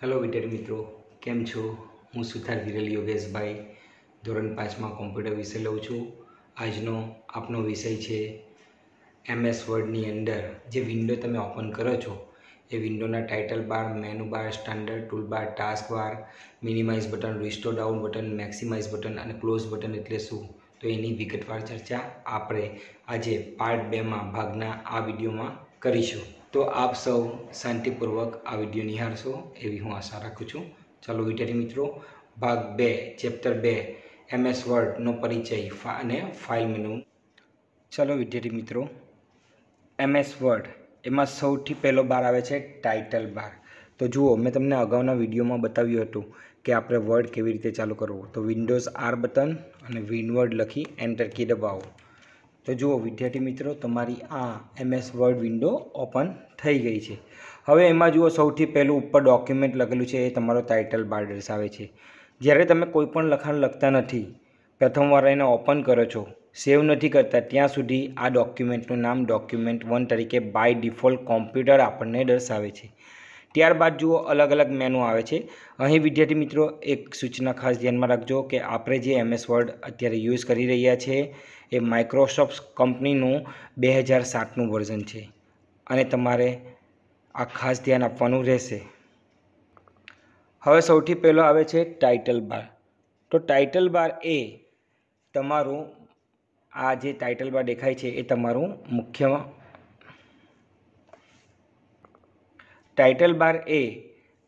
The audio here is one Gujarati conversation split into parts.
હેલો વિદ્યાર્થી મિત્રો કેમ છો હું સુથાર વિરલ યોગેશભાઈ ધોરણ પાંચમાં કોમ્પ્યુટર વિષય લઉં છું આજનો આપનો વિષય છે એમએસ વર્ડની અંદર જે વિન્ડો તમે ઓપન કરો છો એ વિન્ડોના title bar menu bar standard tool bar task bar minimize button restore down button maximize button અને ક્લોઝ બટન એટલે શું તો એની વિગતવાર ચર્ચા આપણે આજે પાર્ટ બેમાં ભાગના આ વિડીયોમાં કરીશું તો આપ સૌ શાંતિપૂર્વક આ વિડીયો નિહાળશો એવી હું આશા રાખું છું ચાલો વિદ્યાર્થી મિત્રો ભાગ બે ચેપ્ટર બે એમએસ વર્ડનો પરિચય અને ફાઇલ મેનુ ચાલો વિદ્યાર્થી મિત્રો એમએસ વર્ડ એમાં સૌથી પહેલો બાર આવે છે ટાઇટલ બાર તો જુઓ મેં તમને અગાઉના વિડીયોમાં બતાવ્યું હતું કે આપણે વર્ડ કેવી રીતે ચાલુ કરવું તો વિન્ડોઝ આર બટન અને વિનવર્ડ લખી એન્ટર કી દબાવો તો જુઓ વિદ્યાર્થી મિત્રો તમારી આ એમએસ વર્ડ વિન્ડો ઓપન થઈ ગઈ છે હવે એમાં જુઓ સૌથી પહેલું ઉપર ડોક્યુમેન્ટ લખેલું છે એ તમારો ટાઇટલ બાર દર્શાવે છે જ્યારે તમે કોઈપણ લખાણ લખતા નથી પ્રથમવાર એને ઓપન કરો છો સેવ નથી કરતા ત્યાં સુધી આ ડોક્યુમેન્ટનું નામ ડોક્યુમેન્ટ વન તરીકે બાય ડિફોલ્ટ કોમ્પ્યુટર આપણને દર્શાવે છે ત્યારબાદ જુઓ અલગ અલગ મેનુ આવે છે અહીં વિદ્યાર્થી મિત્રો એક સૂચના ખાસ ધ્યાનમાં રાખજો કે આપણે જે એમએસ વર્ડ અત્યારે યુઝ કરી રહ્યા છે એ માઇક્રોસોફ્ટ કંપનીનું બે હજાર સાતનું વર્ઝન છે અને તમારે આ ખાસ ધ્યાન આપવાનું રહેશે હવે સૌથી પહેલો આવે છે ટાઇટલ બાર તો ટાઇટલ બાર એ તમારું આ જે ટાઇટલ બાર દેખાય છે એ તમારું મુખ્ય ટાઇટલ બાર એ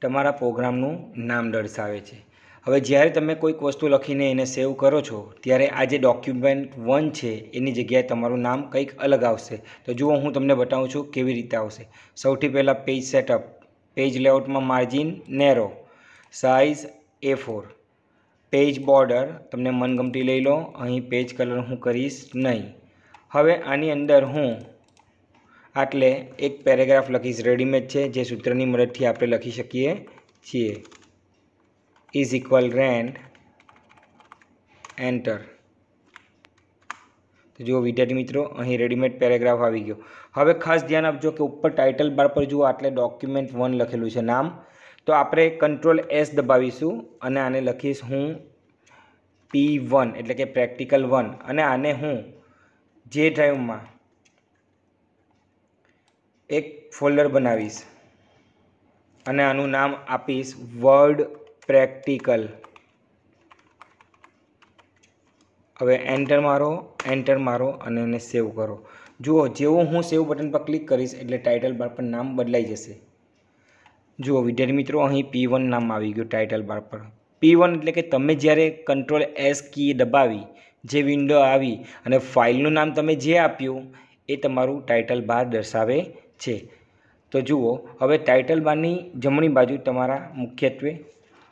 તમારા પ્રોગ્રામનું નામ દર્શાવે છે હવે જ્યારે તમે કોઈક વસ્તુ લખીને એને સેવ કરો છો ત્યારે આ જે ડોક્યુમેન્ટ વન છે એની જગ્યાએ તમારું નામ કંઈક અલગ આવશે તો જુઓ હું તમને બતાવું છું કેવી રીતે આવશે સૌથી પહેલાં પેજ સેટઅપ પેજ લેઆઉટમાં margin narrow size A four page border તમને મનગમતી લઈ લો અહીં પેજ કલર હું કરીશ નહીં હવે આની અંદર હું આટલે એક પેરેગ્રાફ લખીશ રેડીમેડ છે જે સૂત્રની મદદથી આપણે લખી શકીએ છીએ ઇઝ ઇક્વલ રેન્ટ એન્ટર તો જુઓ વિદ્યાર્થી મિત્રો અહીં રેડીમેડ પેરેગ્રાફ આવી ગયો હવે ખાસ ધ્યાન આપજો કે ઉપર ટાઇટલ બાર પર જુઓ આટલે ડોક્યુમેન્ટ વન લખેલું છે નામ તો આપણે કંટ્રોલ એસ દબાવીશું અને આને લખીશ હું પી વન એટલે કે પ્રેક્ટિકલ વન અને આને હું જે ડ્રાઈવમાં એક ફોલ્ડર બનાવીશ અને આનું નામ આપીશ વર્ડ પ્રેક્ટિકલ હવે એન્ટર મારો એન્ટર મારો અને એને સેવ કરો જુઓ જેવો હું સેવ બટન પર ક્લિક કરીશ એટલે ટાઇટલ બાર પર નામ બદલાઈ જશે જુઓ વિદ્યાર્થી મિત્રો અહીં પી વન નામ આવી ગયું ટાઇટલ બાર પર પી વન એટલે કે તમે જ્યારે કંટ્રોલ એસ કી દબાવી જે વિન્ડો આવી અને ફાઇલનું નામ તમે જે આપ્યું એ તમારું ટાઇટલ બાર દર્શાવે છે તો જુઓ હવે ટાઇટલ બારની જમણી બાજુ તમારા મુખ્યત્વે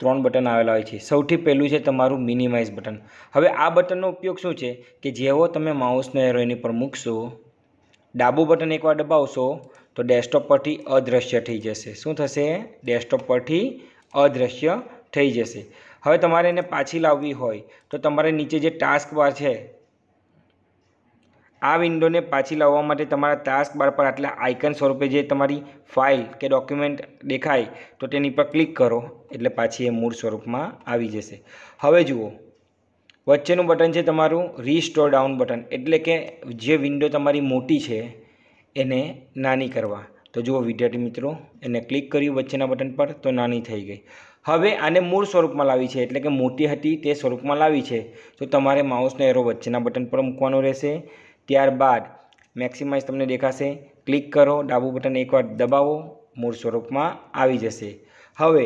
ત્રણ બટન આવેલા હોય છે સૌથી પહેલું છે તમારું મિનિમાઇઝ બટન હવે આ બટનનો ઉપયોગ શું છે કે જેવો તમે માઉસનો એરો એની પર મૂકશો ડાબું બટન એકવાર દબાવશો તો ડેસ્કટોપ પરથી અદૃશ્ય થઈ જશે શું થશે ડેસ્કટોપ પરથી અદૃશ્ય થઈ જશે હવે તમારે એને પાછી લાવવી હોય તો તમારે નીચે જે ટાસ્ક બાર છે આ વિન્ડોને પાછી લાવવા માટે તમારા ટાસ્ક બાર પર આટલા આઇકન સ્વરૂપે જે તમારી ફાઇલ કે ડોક્યુમેન્ટ દેખાય તો તેની પર ક્લિક કરો એટલે પાછી એ મૂળ સ્વરૂપમાં આવી જશે હવે જુઓ વચ્ચેનું બટન છે તમારું રીસ્ટોર ડાઉન બટન એટલે કે જે વિન્ડો તમારી મોટી છે એને નાની કરવા તો જુઓ વિદ્યાર્થી મિત્રો એને ક્લિક કર્યું વચ્ચેના બટન પર તો નાની થઈ ગઈ હવે આને મૂળ સ્વરૂપમાં લાવી છે એટલે કે મોટી હતી તે સ્વરૂપમાં લાવી છે તો તમારે માઉસનો એરો વચ્ચેના બટન પર મૂકવાનો રહેશે ત્યારબાદ મેક્સિમાઇઝ તમને દેખાશે ક્લિક કરો ડાબું બટન એકવાર દબાવો મૂળ સ્વરૂપમાં આવી જશે હવે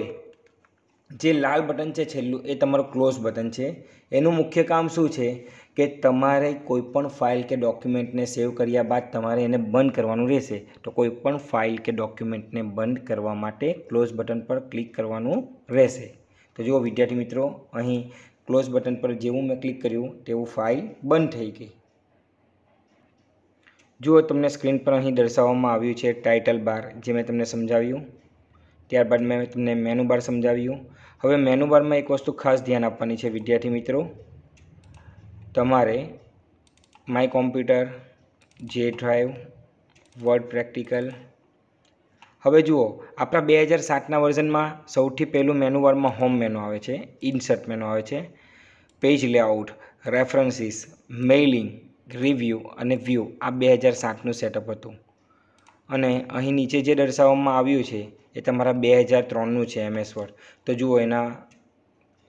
જે લાલ બટન છે છેલ્લું એ તમારું ક્લોઝ બટન છે એનું મુખ્ય કામ શું છે કે તમારે કોઈપણ ફાઇલ કે ડોક્યુમેન્ટને સેવ કર્યા બાદ તમારે એને બંધ કરવાનું રહેશે તો કોઈપણ ફાઇલ કે ડોક્યુમેન્ટને બંધ કરવા માટે ક્લોઝ બટન પર ક્લિક કરવાનું રહેશે તો જુઓ વિદ્યાર્થી મિત્રો અહીં ક્લોઝ બટન પર જેવું મેં ક્લિક કર્યું તેવું ફાઇલ બંધ થઈ ગઈ જુઓ તમને સ્ક્રીન પર અહીં દર્શાવવામાં આવ્યું છે ટાઇટલ બાર જે મેં તમને સમજાવ્યું ત્યારબાદ મેં તમને મેનુ બાર સમજાવ્યું હવે મેનુ બારમાં એક વસ્તુ ખાસ ધ્યાન આપવાની છે વિદ્યાર્થી મિત્રો તમારે માય કોમ્પ્યુટર જે ડ્રાઈવ વર્ડ પ્રેક્ટિકલ હવે જુઓ આપણા બે હજાર સાતના વર્ઝનમાં સૌથી પહેલું મેનુ હોમ મેનુ આવે છે ઇન્સર્ટ મેનુ આવે છે page layout references mailing review અને વ્યૂ આ બે હજાર સાતનું સેટઅપ હતું અને અહીં નીચે જે દર્શાવવામાં આવ્યું છે એ તમારા બે હજાર ત્રણનું છે એમએસ વર્ડ તો જુઓ એના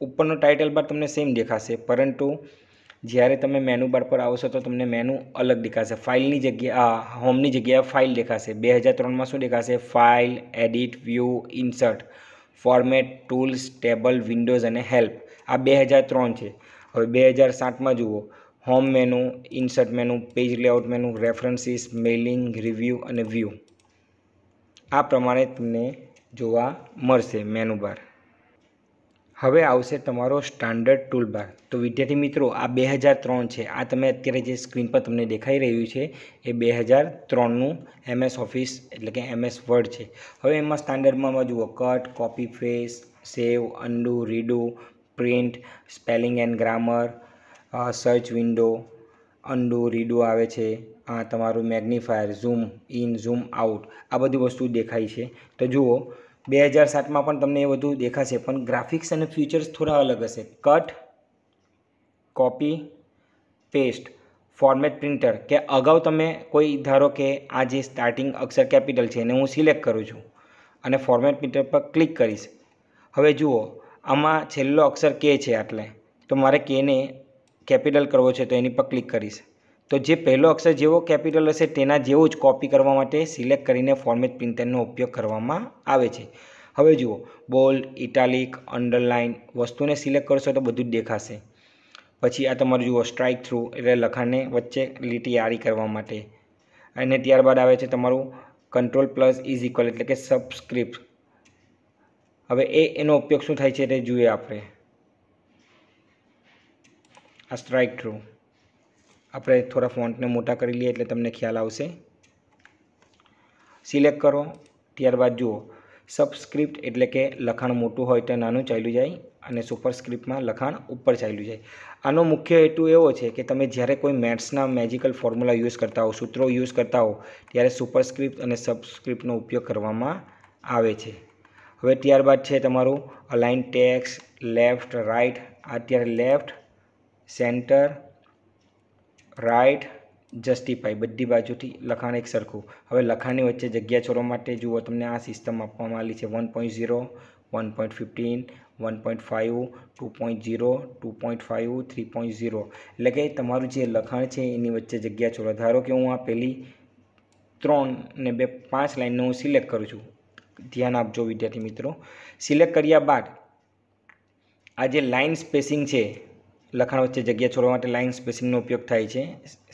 ઉપરનો ટાઇટલ બાર તમને સેમ દેખાશે પરંતુ જ્યારે તમે મેનુ બાર પર આવશો તો તમને મેનુ અલગ દેખાશે ફાઇલની જગ્યા હોમની જગ્યાએ ફાઇલ દેખાશે બે હજાર ત્રણમાં શું દેખાશે file edit view insert format tools table windows અને હેલ્પ આ બે હજાર ત્રણ છે હવે બે હજાર સાતમાં જુઓ home menu insert menu page layout menu references mailing review અને વ્યૂ આ પ્રમાણે તમને જોવા મળશે મેનુ બાર હવે આવશે તમારો સ્ટાન્ડર્ડ ટૂલબાર તો વિદ્યાર્થી મિત્રો આ બે હજાર ત્રણ છે આ તમે અત્યારે જે સ્ક્રીન પર તમને દેખાઈ રહ્યું છે એ બે હજાર ત્રણનું એમએસ ઓફિસ એટલે કે એમએસ વર્ડ છે હવે એમાં સ્ટાન્ડર્ડમાં જુઓ cut copy paste save undo redo print spelling and grammar આ સર્ચ વિન્ડો અન્ડો રીડો આવે છે આ તમારું magnifier zoom in zoom out આ બધી વસ્તુ દેખાય છે તો જુઓ બે હજાર સાતમાં પણ તમને એ બધું દેખાશે પણ ગ્રાફિક્સ અને ફ્યુચર્સ થોડા અલગ હશે cut copy paste format printer કે અગાઉ તમે કોઈ ધારો કે આ જે સ્ટાર્ટિંગ અક્ષર કેપિટલ છે એને હું સિલેક્ટ કરું છું અને ફોર્મેટ પ્રિન્ટર પર ક્લિક કરીશ હવે જુઓ આમાં છેલ્લો અક્ષર કે છે આટલે તો મારે કેને કેપિટલ કરવો છે તો એની પર ક્લિક કરીશ તો જે પહેલો અક્ષર જેવો કેપિટલ હશે તેના જેવો જ કોપી કરવા માટે સિલેક્ટ કરીને ફોર્મેટ પ્રિન્ટરનો ઉપયોગ કરવામાં આવે છે હવે જુઓ બોલ્ડ ઇટાલિક અંડરલાઇન વસ્તુને સિલેક્ટ કરશો તો બધું જ દેખાશે પછી આ તમારું જુઓ સ્ટ્રાઇક થ્રુ એટલે લખાણને વચ્ચે લીટી આરી કરવા માટે અને ત્યારબાદ આવે છે તમારું કંટ્રોલ પ્લસ ઇઝ ઇક્વલ એટલે કે સબસ્ક્રિપ્ટ હવે એ એનો ઉપયોગ શું થાય છે તે જોઈએ આપણે આ સ્ટ્રાઇક થ્રુ આપણે થોડા ફોન્ટને મોટા કરી લઈએ એટલે તમને ખ્યાલ આવશે સિલેક્ટ કરો ત્યારબાદ જુઓ સબસ્ક્રિપ્ટ એટલે કે લખાણ મોટું હોય તો નાનું ચાલ્યું જાય અને સુપરસ્ક્રિપ્ટમાં લખાણ ઉપર ચાલ્યું જાય આનો મુખ્ય હેતુ એવો છે કે તમે જ્યારે કોઈ મેથ્સના મેજિકલ ફોર્મ્યુલા યુઝ કરતા હો સૂત્રો યુઝ કરતા હો ત્યારે સુપરસ્ક્રિપ્ટ અને સબસ્ક્રિપ્ટનો ઉપયોગ કરવામાં આવે છે હવે ત્યારબાદ છે તમારું અલાઇન ટેક્સ લેફ્ટ રાઇટ અત્યારે લેફ્ટ સેન્ટર રાઇટ જસ્ટિફાઈ બધી બાજુથી લખાણ એક સરખું હવે લખાણની વચ્ચે જગ્યા છોડવા માટે જુઓ તમને આ સિસ્ટમ આપવામાં આવેલી છે one point zero one point fifteen one point five two point zero two point five three point zero એટલે કે તમારું જે લખાણ છે એની વચ્ચે જગ્યા છોડો ધારો કે હું આ પહેલી ત્રણ ને બે પાંચ લાઇનને હું સિલેક્ટ કરું છું ધ્યાન આપજો વિદ્યાર્થી મિત્રો સિલેક્ટ કર્યા બાદ આ જે લાઇન સ્પેસિંગ છે લખાણ વચ્ચે જગ્યા છોડવા માટે લાઇન સ્પેસિંગનો ઉપયોગ થાય છે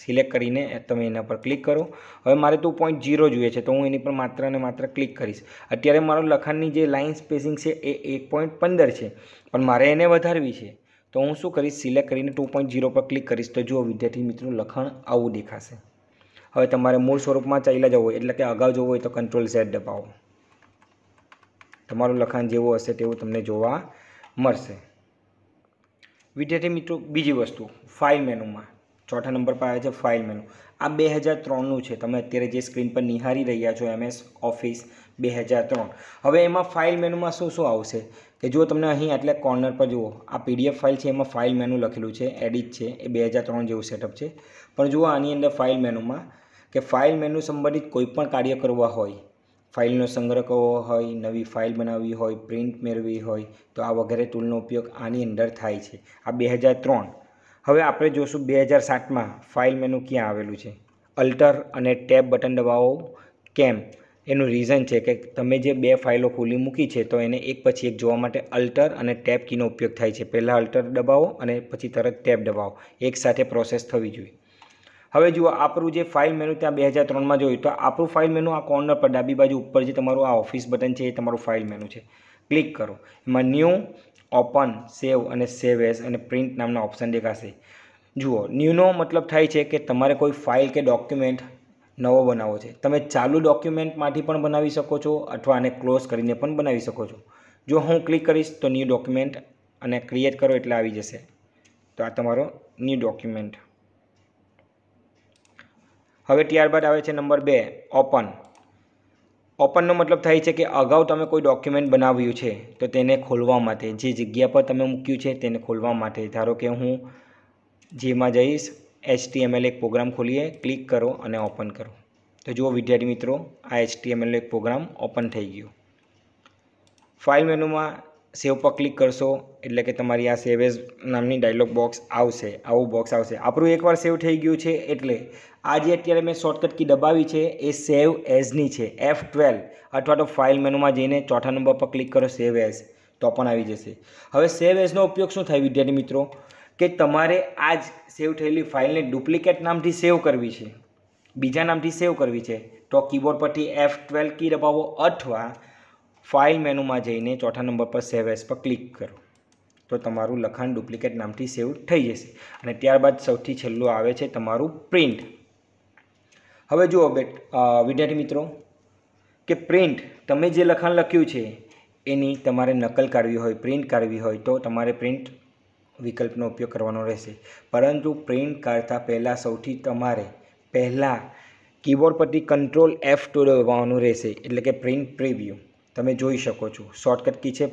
સિલેક્ટ કરીને તમે એના પર ક્લિક કરો હવે મારે તો પોઈન્ટ જીરો જોઈએ છે તો હું એની પર માત્ર અને માત્ર ક્લિક કરીશ અત્યારે મારો લખાણની જે લાઇન સ્પેસિંગ છે એ એક પોઈન્ટ પંદર છે પણ મારે એને વધારવી છે તો હું શું કરીશ સિલેક્ટ કરીને ટુ પોઈન્ટ જીરો પર ક્લિક કરીશ તો જુઓ વિદ્યાર્થી મિત્રો લખાણ આવું દેખાશે હવે તમારે મૂળ સ્વરૂપમાં ચાલ્યા જવું હોય એટલે કે અગાઉ જવું હોય તો કંટ્રોલ ઝેડ દબાવો તમારું લખાણ જેવું હશે તેવું તમને જોવા મળશે વિદ્યાર્થી મિત્રો બીજી વસ્તુ ફાઇલ મેનુમાં ચોથા નંબર પર આવે છે ફાઇલ મેનુ આ બે હજાર ત્રણનું છે તમે અત્યારે જે સ્ક્રીન પર નિહારી રહ્યા છો એમએસ ઓફિસ બે હજાર ત્રણ હવે એમાં ફાઇલ મેનુમાં શું શું આવશે કે જો તમને અહીં એટલે કોર્નર પર જુઓ આ પીડીએફ ફાઇલ છે એમાં ફાઇલ મેનુ લખેલું છે એડિટ છે એ બે હજાર ત્રણ જેવું સેટઅપ છે પણ જુઓ આની અંદર ફાઇલ મેનુમાં કે ફાઇલ મેનુ સંબંધિત કોઈપણ કાર્ય કરવા હોય ફાઇલનો સંગ્રહ કરવો હોય નવી ફાઇલ બનાવવી હોય પ્રિન્ટ મેળવી હોય તો આ વગેરે ટૂલનો ઉપયોગ આની અંદર થાય છે આ બે હજાર ત્રણ હવે આપણે જોશું બે હજાર સાતમાં ફાઇલ મેનુ ક્યાં આવેલું છે અલ્ટર અને ટેબ બટન દબાવો કેમ એનું રીઝન છે કે તમે જે બે ફાઇલો ખોલી મૂકી છે તો એને એક પછી એક જોવા માટે અલ્ટર અને ટેબ કીનો ઉપયોગ થાય છે પહેલાં અલ્ટર દબાવો અને પછી તરત ટેબ દબાવો એકસાથે પ્રોસેસ થવી જોઈએ હવે જુઓ આપણું જે ફાઇલ મેનુ ત્યાં બે હજાર ત્રણમાં જોયું તો આપણું ફાઇલ મેનુ આ કોર્નર પર ડાબી બાજુ ઉપર જે તમારું આ ઓફિસ બટન છે એ તમારું ફાઇલ મેનુ છે ક્લિક કરો એમાં ન્યૂ ઓપન સેવ અને સેવ એસ અને પ્રિન્ટ નામના ઓપ્શન દેખાશે જુઓ ન્યૂનો મતલબ થાય છે કે તમારે કોઈ ફાઇલ કે ડોક્યુમેન્ટ નવો બનાવવો છે તમે ચાલુ ડોક્યુમેન્ટમાંથી પણ બનાવી શકો છો અથવા આને ક્લોઝ કરીને પણ બનાવી શકો છો જો હું ક્લિક કરીશ તો ન્યૂ ડોક્યુમેન્ટ અને ક્રિએટ કરો એટલે આવી જશે તો આ તમારો ન્યૂ ડોક્યુમેન્ટ હવે ત્યારબાદ આવે છે નંબર બે ઓપન ઓપનનો મતલબ થાય છે કે અગાઉ તમે કોઈ ડોક્યુમેન્ટ બનાવ્યું છે તો તેને ખોલવા માટે જે જગ્યા પર તમે મૂક્યું છે તેને ખોલવા માટે ધારો કે હું જેમાં જઈશ એચટીએમએલ એક પ્રોગ્રામ ખોલીએ ક્લિક કરો અને ઓપન કરો તો જુઓ વિદ્યાર્થી મિત્રો આ એચટીએમએલ એક પ્રોગ્રામ ઓપન થઈ ગયો ફાઇલ મેનુમાં સેવ પર ક્લિક કરશો એટલે કે તમારી આ સેવ એઝ નામની ડાયલોગ બોક્સ આવશે આવું બોક્સ આવશે આપણું એકવાર સેવ થઈ ગયું છે એટલે આ જે અત્યારે મેં શોર્ટકટ કી દબાવી છે એ સેવ એઝની છે એફ ટ્વેલ્વ અથવા તો ફાઇલ મેનુમાં જઈને ચોથા નંબર પર ક્લિક કરો સેવ એઝ તો પણ આવી જશે હવે સેવ એઝનો ઉપયોગ શું થાય વિદ્યાર્થી મિત્રો કે તમારે આ જ સેવ થયેલી ફાઇલને ડુપ્લિકેટ નામથી સેવ કરવી છે બીજા નામથી સેવ કરવી છે તો કીબોર્ડ પરથી એફ ટ્વેલ્વ કી દબાવો અથવા ફાઇલ મેનુમાં જઈને ચોથા નંબર પર સેવ એસ પર ક્લિક કરો તો તમારું લખાણ ડુપ્લિકેટ નામથી સેવ થઈ જશે અને ત્યારબાદ સૌથી છેલ્લું આવે છે તમારું પ્રિન્ટ હવે જુઓ બેટ વિદ્યાર્થી મિત્રો કે પ્રિન્ટ તમે જે લખાણ લખ્યું છે એની તમારે નકલ કાઢવી હોય પ્રિન્ટ કાઢવી હોય તો તમારે પ્રિન્ટ વિકલ્પનો ઉપયોગ કરવાનો રહેશે પરંતુ પ્રિન્ટ કાઢતા પહેલાં સૌથી તમારે પહેલાં કીબોર્ડ પરથી કંટ્રોલ એફ ટુ દબાવવાનું રહેશે એટલે કે પ્રિન્ટ પ્રિવ્યૂ તમે જોઈ શકો છો શોર્ટકટ કી છે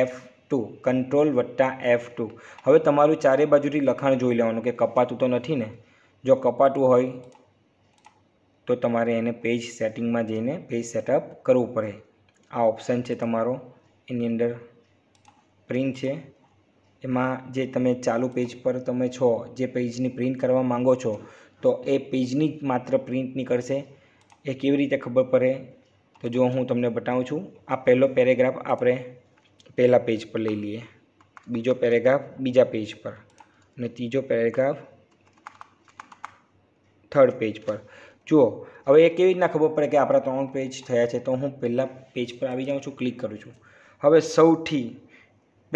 એફ ટુ કંટ્રોલ વત્તા એફ ટુ હવે તમારું ચારે બાજુથી લખાણ જોઈ લેવાનું કે કપાતું તો નથી ને જો કપાતું હોય તો તમારે એને પેજ સેટિંગમાં જઈને પેજ સેટઅપ કરવું પડે આ ઓપ્શન છે તમારો એની અંદર પ્રિન્ટ છે એમાં જે તમે ચાલુ પેજ પર તમે છો જે પેજની પ્રિન્ટ કરવા માંગો છો તો એ પેજની જ માત્ર પ્રિન્ટ નીકળશે એ કેવી રીતે ખબર પડે તો જો હું તમને બતાવું છું આ પહેલો પેરેગ્રાફ આપણે પહેલાં પેજ પર લઈ લઈએ બીજો પેરેગ્રાફ બીજા પેજ પર અને ત્રીજો પેરેગ્રાફ થર્ડ પેજ પર જુઓ હવે એ કેવી રીતના ખબર પડે કે આપણા ત્રણ પેજ થયા છે તો હું પહેલાં પેજ પર આવી જાઉં છું ક્લિક કરું છું હવે સૌથી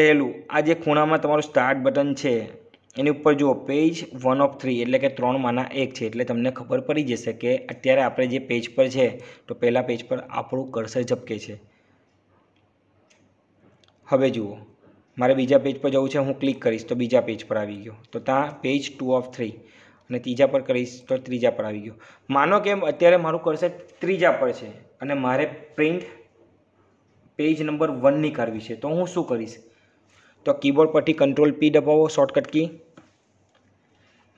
પહેલું આ જે ખૂણામાં તમારું સ્ટાર્ટ બટન છે એની ઉપર જુઓ પેજ વન ઓફ થ્રી એટલે કે ત્રણમાંના એક છે એટલે તમને ખબર પડી જશે કે અત્યારે આપણે જે પેજ પર છે તો પહેલાં પેજ પર આપણું કર્સર ઝપકે છે હવે જુઓ મારે બીજા પેજ પર જવું છે હું ક્લિક કરીશ તો બીજા પેજ પર આવી ગયો તો ત્યાં પેજ ટુ ઓફ થ્રી અને ત્રીજા પર કરીશ તો ત્રીજા પર આવી ગયો માનો કે અત્યારે મારું કર્સર ત્રીજા પર છે અને મારે પ્રિન્ટ પેજ નંબર વનની કરવી છે તો હું શું કરીશ તો કીબોર્ડ પરથી કંટ્રોલ પી દબાવો શોર્ટકટ કી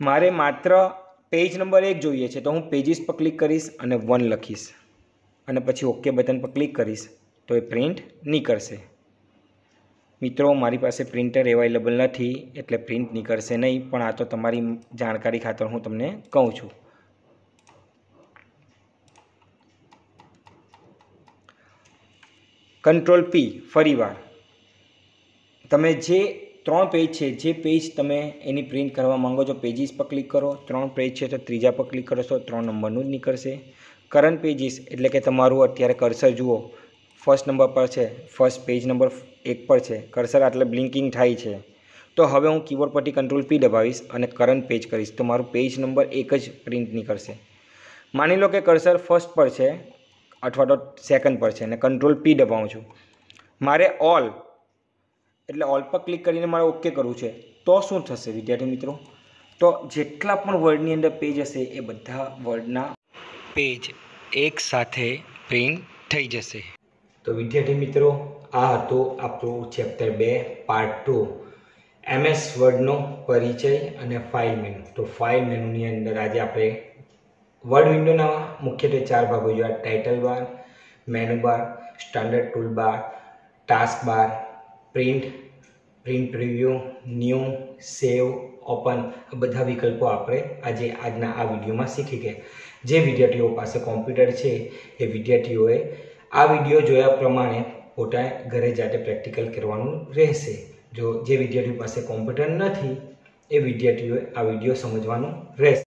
મારે માત્ર પેજ નંબર એક જોઈએ છે તો હું પેજીસ પર ક્લિક કરીશ અને વન લખીશ અને પછી ઓકે બટન પર ક્લિક કરીશ તો એ પ્રિન્ટ નીકળશે મિત્રો મારી પાસે પ્રિન્ટર એવાઇલેબલ નથી એટલે પ્રિન્ટ નીકળશે નહીં પણ આ તો તમારી જાણકારી ખાતર હું તમને કહું છું કંટ્રોલ પી ફરીવાર તમે જે ત્રણ પેજ છે જે પેજ તમે એની પ્રિન્ટ કરવા માંગો છો પેજીસ પર ક્લિક કરો ત્રણ પેજ છે તો ત્રીજા પર ક્લિક કરશો ત્રણ નંબરનું જ નીકળશે કરંટ પેજીસ એટલે કે તમારું અત્યારે કર્સર જુઓ ફર્સ્ટ નંબર પર છે ફર્સ્ટ પેજ નંબર એક પર છે કર્સર આટલે બ્લિંકિંગ થાય છે તો હવે હું કીબોર્ડ પરથી કંટ્રોલ પી દબાવીશ અને કરંટ પેજ કરીશ તો મારું પેજ નંબર એક જ પ્રિન્ટ નીકળશે માની લો કે કર્સર ફર્સ્ટ પર છે અથવા તો સેકન્ડ પર છે અને કંટ્રોલ પી દબાવું છું મારે ઓલ એટલે ઓલ પર ક્લિક કરીને મારે ઓકે કરવું છે તો શું થશે વિદ્યાર્થી મિત્રો તો જેટલા પણ વર્ડની અંદર પેજ હશે એ બધા વર્ડના પેજ એક સાથે પ્રિન્ટ થઈ જશે તો વિદ્યાર્થી મિત્રો આ હતો આપણું ચેપ્ટર બે પાર્ટ ટુ એમએસ વર્ડનો પરિચય અને ફાઇલ મેનુ તો ફાઇલ મેનુની અંદર આજે આપણે વર્ડ વિન્ડોના મુખ્યત્વે ચાર ભાગો જોયા title bar menu bar standard tool bar task bar print print preview new save open આ બધા વિકલ્પો આપણે આજે આજના આ વિડીયોમાં શીખી ગયા જે વિદ્યાર્થીઓ પાસે કોમ્પ્યુટર છે એ વિદ્યાર્થીઓએ આ વિડીયો જોયા પ્રમાણે પોતા ઘરે જાતે પ્રેક્ટિકલ કરવાનું રહેશે જો જે વિદ્યાર્થીઓ પાસે કોમ્પ્યુટર નથી એ વિદ્યાર્થીઓએ આ વિડીયો સમજવાનું રહેશે